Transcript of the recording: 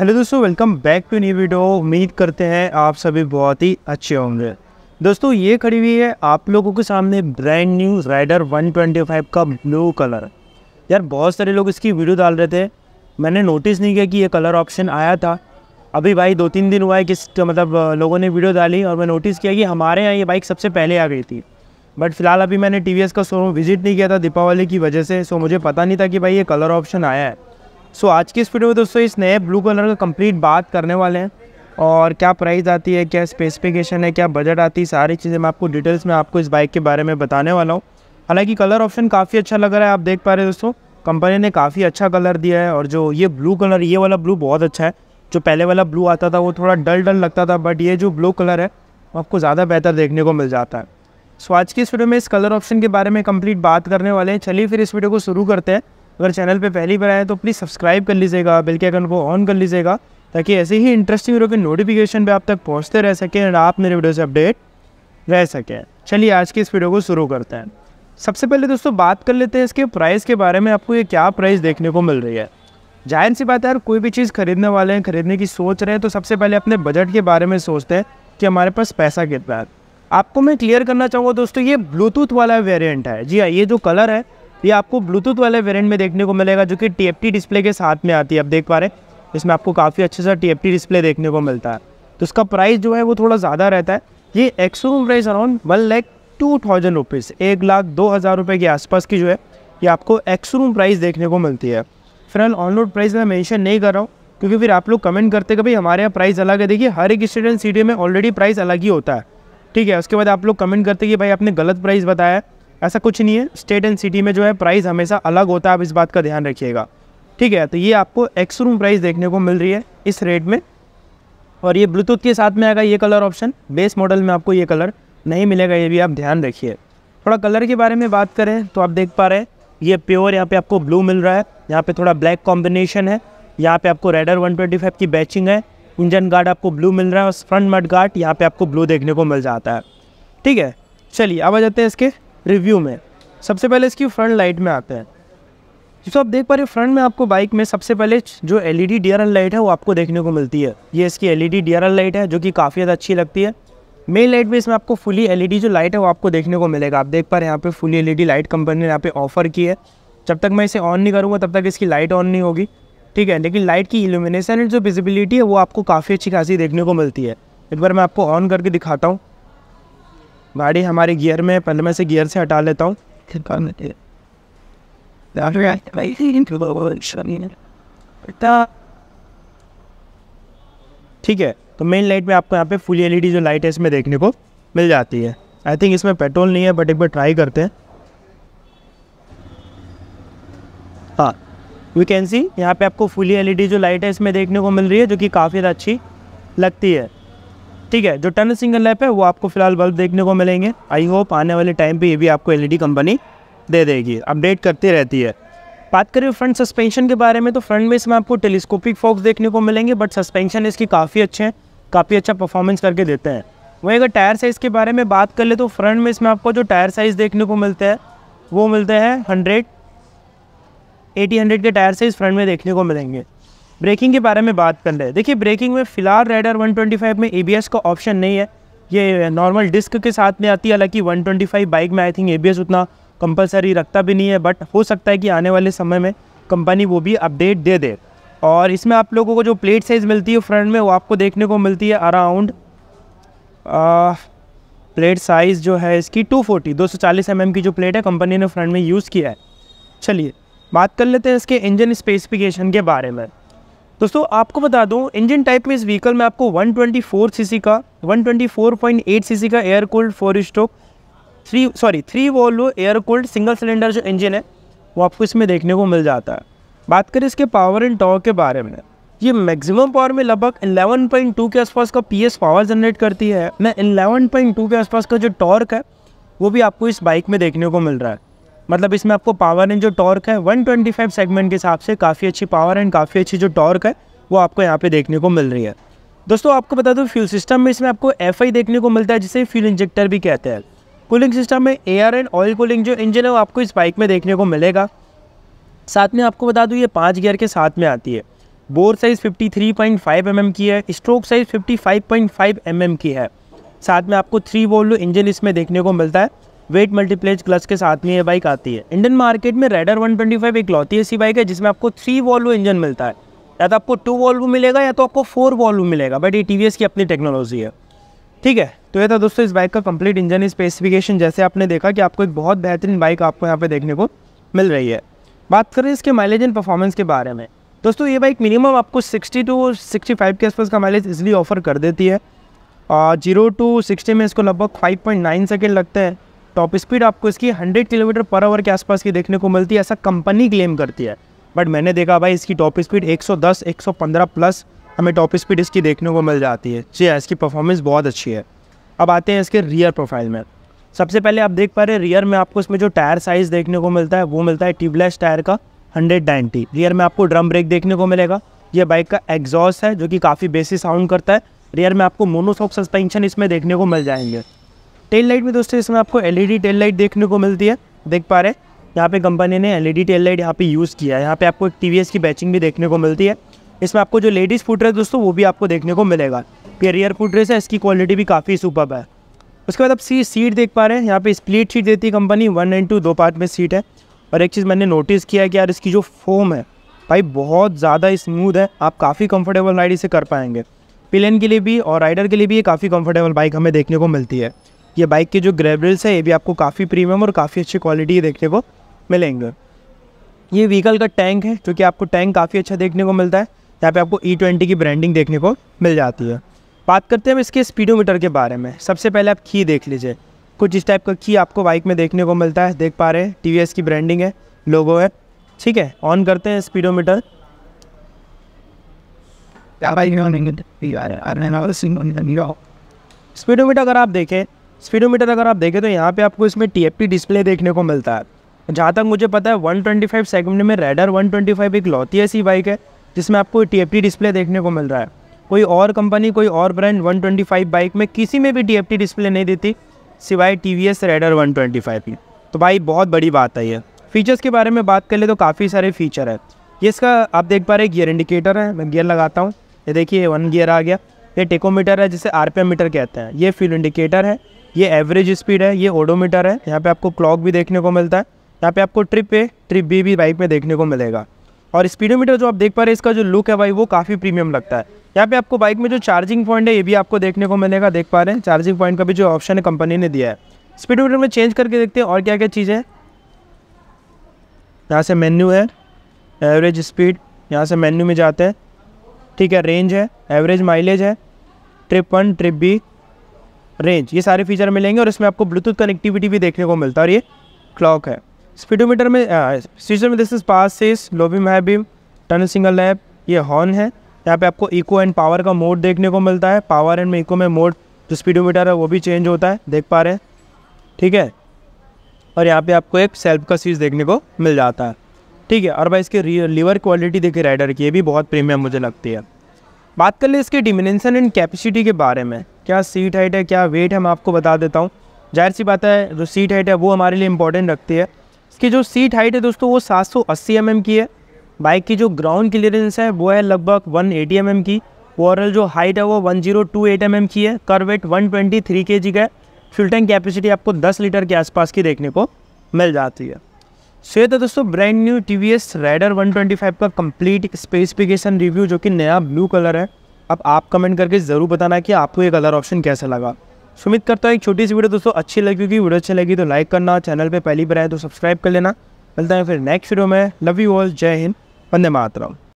hello दोस्तों welcome back to new video उम्मीद करते हैं आप सभी बहुत ही अच्छे होंगे दोस्तों ये खड़ी हुई है आप लोगों के सामने ब्रांड न्यू राइडर 125 का ब्लू कलर यार बहुत सारे लोग इसकी वीडियो डाल रहे थे मैंने नोटिस नहीं किया कि ये कलर ऑप्शन आया था अभी भाई दो तीन दिन हुआ है किस मतलब लोगों ने वीडियो डाली और मैं नोटिस किया कि हमारे यहाँ ये बाइक सबसे पहले आ गई थी बट फिलहाल अभी मैंने टी का शोरूम विज़िट नहीं किया था दीपावली की वजह से सो मुझे पता नहीं था कि भाई ये कलर ऑप्शन आया है सो so, आज की इस वीडियो में दोस्तों इस नए ब्लू कलर का कंप्लीट बात करने वाले हैं और क्या प्राइस आती है क्या स्पेसिफिकेशन है क्या बजट आती है सारी चीज़ें मैं आपको डिटेल्स में आपको इस बाइक के बारे में बताने वाला हूँ हालांकि कलर ऑप्शन काफ़ी अच्छा लग रहा है आप देख पा रहे हैं दोस्तों कंपनी ने काफ़ी अच्छा कलर दिया है और जो ये ब्लू कलर ये वाला ब्लू बहुत अच्छा है जो पहले वाला ब्लू आता था वो थोड़ा डल डल लगता था बट ये जो ब्लू कलर है आपको ज़्यादा बेहतर देखने को मिल जाता है सो आज की इस वीडियो में इस कलर ऑप्शन के बारे में कंप्लीट बात करने वाले हैं चलिए फिर इस वीडियो को शुरू करते हैं अगर चैनल पे पहली बार आए तो प्लीज़ सब्सक्राइब कर लीजिएगा बेल के आइकन को ऑन कर लीजिएगा ताकि ऐसे ही इंटरेस्टिंग वीडियो के नोटिफिकेशन पे आप तक पहुंचते रह सकें और आप मेरे वीडियो से अपडेट रह सकें चलिए आज की इस वीडियो को शुरू करते हैं सबसे पहले दोस्तों बात कर लेते हैं इसके प्राइस के बारे में आपको ये क्या प्राइस देखने को मिल रही है जाहिर सी बात है यार कोई भी चीज़ खरीदने वाले हैं खरीदने की सोच रहे हैं तो सबसे पहले अपने बजट के बारे में सोचते हैं कि हमारे पास पैसा कितना है आपको मैं क्लियर करना चाहूँगा दोस्तों ये ब्लूटूथ वाला वेरिएंट है जी हाँ ये जो कलर है ये आपको ब्लूटूथ वाले वेरियंट में देखने को मिलेगा जो कि टी डिस्प्ले के साथ में आती है आप देख पा रहे हैं इसमें आपको काफ़ी अच्छे सा टी डिस्प्ले देखने को मिलता है तो इसका प्राइस जो है वो थोड़ा ज़्यादा रहता है ये ex showroom price around one lakh two thousand rupees एक लाख दो हज़ार रुपये के आसपास की जो है ये आपको रूम प्राइस देखने को मिलती है फिलहाल ऑन रोड प्राइस मैं मेंशन नहीं कर रहा हूँ क्योंकि फिर आप लोग कमेंट करते कि भाई हमारे यहाँ प्राइस अलग है देखिए हर एक स्टूडेंट सी में ऑलरेडी प्राइस अलग ही होता है ठीक है उसके बाद आप लोग कमेंट करते कि भाई आपने गलत प्राइस बताया ऐसा कुछ नहीं है स्टेट एंड सिटी में जो है प्राइस हमेशा अलग होता है आप इस बात का ध्यान रखिएगा ठीक है तो ये आपको एक्स रूम प्राइस देखने को मिल रही है इस रेट में और ये ब्लूटूथ के साथ में आएगा ये कलर ऑप्शन बेस मॉडल में आपको ये कलर नहीं मिलेगा ये भी आप ध्यान रखिए थोड़ा कलर के बारे में बात करें तो आप देख पा रहे हैं ये प्योर यहाँ पे आपको ब्लू मिल रहा है यहाँ पे थोड़ा ब्लैक कॉम्बिनेशन है यहाँ पे आपको रेडर 125 की बैचिंग है इंजन गार्ड आपको ब्लू मिल रहा है और फ्रंट मड गार्ड यहाँ पे आपको ब्लू देखने को मिल जाता है ठीक है चलिए अब आ जाते हैं इसके रिव्यू में सबसे पहले इसकी फ्रंट लाइट में आते हैं जिसको आप देख पा रहे फ्रंट में आपको बाइक में सबसे पहले जो L E D D R L light है वो आपको देखने को मिलती है ये इसकी L E D D R light है जो कि काफ़ी ज़्यादा अच्छी लगती है मेन लाइट में इसमें आपको फुली एल जो लाइट है वो आपको देखने को मिलेगा आप देख पा रहे हैं यहाँ पे फुली एल लाइट कंपनी ने यहाँ पे ऑफर की है जब तक मैं इसे ऑन नहीं करूँगा तब तक इसकी लाइट ऑन नहीं होगी ठीक है लेकिन लाइट की इल्यूमिनेशन एंड जो विजिबिलिटी है वो आपको काफ़ी अच्छी खासी देखने को मिलती है एक बार मैं आपको ऑन करके दिखाता हूँ गाड़ी हमारे गियर में पहले मैं से गियर से हटा लेता हूँ ठीक है तो मेन लाइट में आपको यहाँ पे फुल एलईडी जो लाइट है इसमें देखने को मिल जाती है आई थिंक इसमें पेट्रोल नहीं है बट एक बार ट्राई करते हैं हाँ यू कैन सी यहाँ पे आपको फुली एलईडी जो लाइट है इसमें देखने को मिल रही है जो कि काफ़ी अच्छी लगती है ठीक है जो टन सिंगल लैप है वो आपको फिलहाल बल्ब देखने को मिलेंगे आई होप आने वाले टाइम पे ये भी आपको एलईडी कंपनी e दे देगी अपडेट करती रहती है बात करें फ्रंट सस्पेंशन के बारे में तो फ्रंट में इसमें आपको टेलीस्कोपिक फॉक्स देखने को मिलेंगे बट सस्पेंशन इसकी काफ़ी अच्छे हैं काफ़ी अच्छा परफॉर्मेंस करके देते हैं वहीं अगर टायर साइज़ के बारे में बात कर ले तो फ्रंट में इसमें आपको जो टायर साइज़ देखने को मिलते हैं वो मिलते हैं हंड्रेड एटी हंड्रेड के टायर साइज़ फ्रंट में देखने को मिलेंगे ब्रेकिंग के बारे में बात कर ले देखिए ब्रेकिंग में फ़िलहाल रेडर 125 में एबीएस का ऑप्शन नहीं है ये नॉर्मल डिस्क के साथ में आती है हालांकि 125 बाइक में आई थिंक एबीएस उतना कंपलसरी रखता भी नहीं है बट हो सकता है कि आने वाले समय में कंपनी वो भी अपडेट दे दे और इसमें आप लोगों को जो प्लेट साइज़ मिलती है फ्रंट में वो आपको देखने को मिलती है अराउंड प्लेट साइज़ जो है इसकी 240 240 एमएम की जो प्लेट है कंपनी ने फ्रंट में यूज़ किया है चलिए बात कर लेते हैं इसके इंजन स्पेसिफिकेशन के बारे में दोस्तों आपको बता दूं इंजन टाइप में इस व्हीकल में आपको 124 सीसी का 124.8 सीसी का air cooled four stroke three sorry three valve air cooled single cylinder जो इंजन है वो आपको इसमें देखने को मिल जाता है बात करें इसके पावर एंड टॉर्क के बारे में ये मैक्सिमम पावर में लगभग 11.2 के आसपास का पीएस पावर जनरेट करती है मैं 11.2 के आसपास का जो टॉर्क है वो भी आपको इस बाइक में देखने को मिल रहा है मतलब इसमें आपको पावर एंड जो टॉर्क है 125 सेगमेंट के हिसाब से काफ़ी अच्छी पावर एंड काफ़ी अच्छी जो टॉर्क है वो आपको यहाँ पे देखने को मिल रही है दोस्तों आपको बता दूँ फ्यूल सिस्टम में इसमें आपको एफ देखने को मिलता है जिसे फ्यूल इंजेक्टर भी कहते हैं कूलिंग सिस्टम में एयर एंड ऑयल कूलिंग जो इंजन है वो आपको इस बाइक में देखने को मिलेगा साथ में आपको बता दूँ ये पाँच गियर के साथ में आती है bore size fifty three point five M M की है stroke size fifty five five point M M की है साथ में आपको थ्री वोल्ट इंजन इसमें देखने को मिलता है वेट मल्टीप्लेज क्लच के साथ में ये बाइक आती है इंडियन मार्केट में रेडर 125 एक लौती ऐसी बाइक है जिसमें आपको थ्री वॉल्व इंजन मिलता है या तो आपको टू वॉल्व मिलेगा या तो आपको फोर वॉल्व मिलेगा बट ये टी की अपनी टेक्नोलॉजी है ठीक है तो ये था दोस्तों इस बाइक का कंप्लीट इंजन स्पेसिफिकेशन जैसे आपने देखा कि आपको एक बहुत बेहतरीन बाइक आपको यहाँ पे देखने को मिल रही है बात करें इसके माइलेज एंड परफॉर्मेंस के बारे में दोस्तों ये बाइक मिनिमम आपको 60 टू 65 के आसपास का माइलेज इजिली ऑफर कर देती है और जीरो टू 60 में इसको लगभग 5.9 सेकेंड लगते हैं टॉप स्पीड आपको इसकी 100 किलोमीटर पर आवर के आसपास की देखने को मिलती है ऐसा कंपनी क्लेम करती है बट मैंने देखा भाई इसकी टॉप स्पीड 110 115 प्लस हमें टॉप स्पीड इसकी देखने को मिल जाती है जी हाँ इसकी परफॉर्मेंस बहुत अच्छी है अब आते हैं इसके रियर प्रोफाइल में सबसे पहले आप देख पा रहे हैं रियर में आपको इसमें जो टायर साइज़ देखने को मिलता है वो मिलता है ट्यूबलेस टायर का हंड्रेड नाइन्टी रियर में आपको ड्रम ब्रेक देखने को मिलेगा यह बाइक का एग्जॉस्ट है जो कि काफ़ी बेसी साउंड करता है रियर में आपको मोनोसॉक सस्पेंशन इसमें देखने को मिल जाएंगे टेल लाइट में दोस्तों इसमें आपको एल टेल लाइट देखने को मिलती है देख पा रहे हैं यहाँ पे कंपनी ने एलईडी टेल लाइट यहाँ पे यूज़ किया है यहाँ पे आपको एक टी की बैचिंग भी देखने को मिलती है इसमें आपको जो लेडीज़ रहे दोस्तों वो भी आपको देखने को मिलेगा ये रियर फुटरेस है इसकी क्वालिटी भी काफ़ी सुपर है उसके बाद आप सी सीट देख पा रहे हैं यहाँ पे स्प्लिट सीट देती है कंपनी वन एंड टू दो पार्ट में सीट है और एक चीज़ मैंने नोटिस किया है कि यार इसकी जो फोम है भाई बहुत ज़्यादा स्मूथ है आप काफ़ी कंफर्टेबल राइड इसे कर पाएंगे पिलेन के लिए भी और राइडर के लिए भी ये काफ़ी कंफर्टेबल बाइक हमें देखने को मिलती है ये बाइक की जो ग्रेब है ये भी आपको काफ़ी प्रीमियम और काफ़ी अच्छी क्वालिटी देखने को मिलेंगे ये व्हीकल का टैंक है क्योंकि आपको टैंक काफ़ी अच्छा देखने को मिलता है यहाँ पे आपको ई e ट्वेंटी की ब्रांडिंग देखने को मिल जाती है बात करते हैं हम इसके स्पीडोमीटर के बारे में सबसे पहले आप की देख लीजिए कुछ इस टाइप का की आपको बाइक में देखने को मिलता है देख पा रहे हैं टी की ब्रांडिंग है लोगो है ठीक है ऑन करते हैं स्पीडोमीटर स्पीडोमीटर अगर आप देखें स्पीडोमीटर अगर आप देखें तो यहाँ पे आपको इसमें टी डिस्प्ले देखने को मिलता है जहाँ तक मुझे पता है 125 सेकंड में रेडर 125 एक लौती ऐसी बाइक है जिसमें आपको टी डिस्प्ले देखने को मिल रहा है कोई और कंपनी कोई और ब्रांड 125 बाइक में किसी में भी टी डिस्प्ले नहीं देती सिवाय T V S Raider one तो भाई बहुत बड़ी बात है ये फीचर्स के बारे में बात कर ले तो काफ़ी सारे फीचर है ये इसका आप देख पा रहे गियर इंडिकेटर है मैं गियर लगाता हूँ ये देखिए वन गियर आ गया ये टेकोमीटर है जिसे आर मीटर कहते हैं ये फ्यूल इंडिकेटर है ये एवरेज स्पीड है ये ओडोमीटर है यहाँ पे आपको क्लॉक भी देखने को मिलता है यहाँ पे आपको ट्रिप ए ट्रिप बी भी बाइक में देखने को मिलेगा और स्पीडोमीटर जो आप देख पा रहे हैं इसका जो लुक है भाई वो काफ़ी प्रीमियम लगता है यहाँ पे आपको बाइक में जो चार्जिंग पॉइंट है ये भी आपको देखने को मिलेगा देख पा रहे हैं चार्जिंग पॉइंट का भी जो ऑप्शन है कंपनी ने दिया है स्पीडोमीटर में चेंज करके देखते हैं और क्या क्या चीज़ें यहाँ से मेन्यू है एवरेज स्पीड यहाँ से मेन्यू में जाते हैं ठीक है रेंज है एवरेज माइलेज है trip one trip B range ये सारे फीचर मिलेंगे और इसमें आपको ब्लूटूथ कनेक्टिविटी भी देखने को मिलता है और ये क्लॉक है स्पीडोमीटर में स्पीडोमीटर में दिस इज पास सेस लोबिम है बीम टनल सिंगल लैब ये हॉर्न है यहाँ पे आपको इको एंड पावर का मोड देखने को मिलता है पावर एंड इको में मोड जो स्पीडोमीटर है वो भी चेंज होता है देख पा रहे हैं ठीक है और यहाँ पे आपको एक सेल्फ का स्विच देखने को मिल जाता है ठीक है और भाई इसके लीवर क्वालिटी देखिए राइडर की ये भी बहुत प्रीमियम मुझे लगती है बात कर ले इसके डिमिनेशन एंड कैपेसिटी के बारे में क्या सीट हाइट है क्या वेट है मैं आपको बता देता हूँ जाहिर सी बात है जो सीट हाइट है वो हमारे लिए इंपॉर्टेंट रखती है इसकी जो सीट हाइट है दोस्तों वो 780 सौ mm की है बाइक की जो ग्राउंड क्लियरेंस है वो है लगभग 180 एटी mm की ओवरऑल जो हाइट है वो 1028 जीरो mm की है कर वेट वन ट्वेंटी का है फ्यूल टैंक कैपेसिटी आपको 10 लीटर के आसपास की देखने को मिल जाती है सो ये तो दोस्तों brand new T V S Raider one twenty five का कंप्लीट स्पेसिफिकेशन रिव्यू जो कि नया ब्लू कलर है अब आप कमेंट करके ज़रूर बताना कि आपको ये कलर ऑप्शन कैसा लगा सुमित करता हूँ एक छोटी सी वीडियो दोस्तों अच्छी लगी होगी वीडियो अच्छी लगी तो लाइक करना चैनल पर पहली बार आए तो सब्सक्राइब कर लेना मिलता है फिर नेक्स्ट वीडियो में लव यू ऑल जय हिंद वंदे मातरम